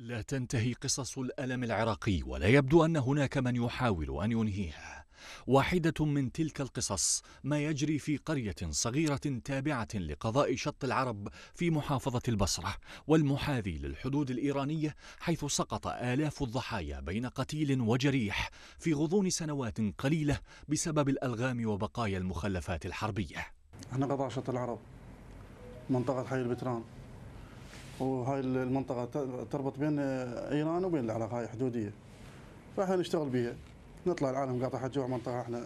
لا تنتهي قصص الألم العراقي ولا يبدو أن هناك من يحاول أن ينهيها واحدة من تلك القصص ما يجري في قرية صغيرة تابعة لقضاء شط العرب في محافظة البصرة والمحاذي للحدود الإيرانية حيث سقط آلاف الضحايا بين قتيل وجريح في غضون سنوات قليلة بسبب الألغام وبقايا المخلفات الحربية. أنا قضاء شط العرب منطقة حي البتران وهاي المنطقه تربط بين آه، ايران وبين العراق هاي حدوديه فاحنا نشتغل بها نطلع العالم قاطع جوا منطقه احنا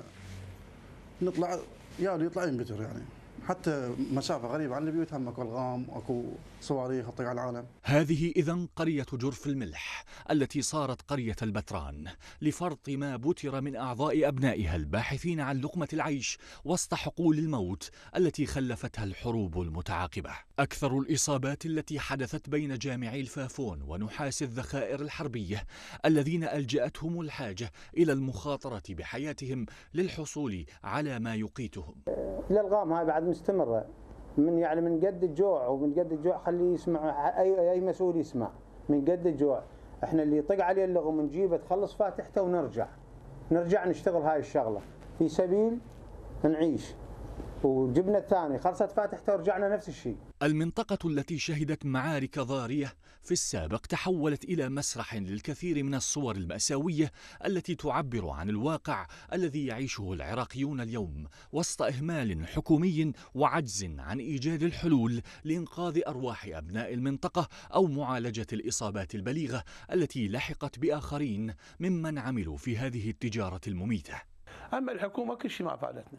نطلع يا يطلع ينقتل يعني حتى مسافة غريبة عن البيوت هم اكو الغام اكو صواريخ تطير على العالم. هذه اذا قرية جرف الملح التي صارت قرية البتران لفرط ما بتر من اعضاء ابنائها الباحثين عن لقمة العيش وسط حقول الموت التي خلفتها الحروب المتعاقبة. اكثر الاصابات التي حدثت بين جامعي الفافون ونحاس الذخائر الحربية الذين الجأتهم الحاجة الى المخاطرة بحياتهم للحصول على ما يقيتهم. الالغام هاي بعد مستمرة من يعني من قد الجوع ومن قد الجوع خليه يسمع أي, أي مسؤول يسمع من قد الجوع احنا اللي يطق عليه اللغم نجيبه تخلص فاتحته ونرجع نرجع نشتغل هاي الشغلة في سبيل نعيش وجبنا الثاني خلصت فاتحته ورجعنا نفس الشيء المنطقة التي شهدت معارك ضارية في السابق تحولت إلى مسرح للكثير من الصور المأساوية التي تعبر عن الواقع الذي يعيشه العراقيون اليوم وسط إهمال حكومي وعجز عن إيجاد الحلول لإنقاذ أرواح أبناء المنطقة أو معالجة الإصابات البليغة التي لحقت بآخرين ممن عملوا في هذه التجارة المميتة أما الحكومة كل شيء ما فعلتنا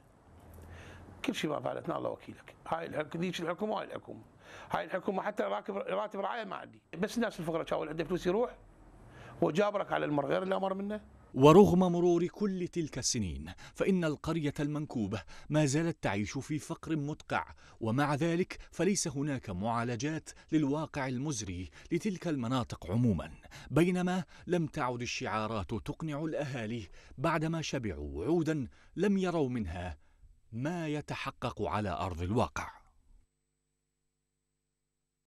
كل شيء ما فعلتنا نعم، الله وكيلك هاي ذيك الحكومه وهاي الحكومه هاي الحكومه حتى راتب راتب رعايه ما عندي بس الناس الفقراء شاول عنده فلوس يروح وجابرك على المر غير الامر منه ورغم مرور كل تلك السنين فإن القرية المنكوبة ما زالت تعيش في فقر مدقع ومع ذلك فليس هناك معالجات للواقع المزري لتلك المناطق عموما بينما لم تعد الشعارات تقنع الأهالي بعدما شبعوا وعودا لم يروا منها ما يتحقق على ارض الواقع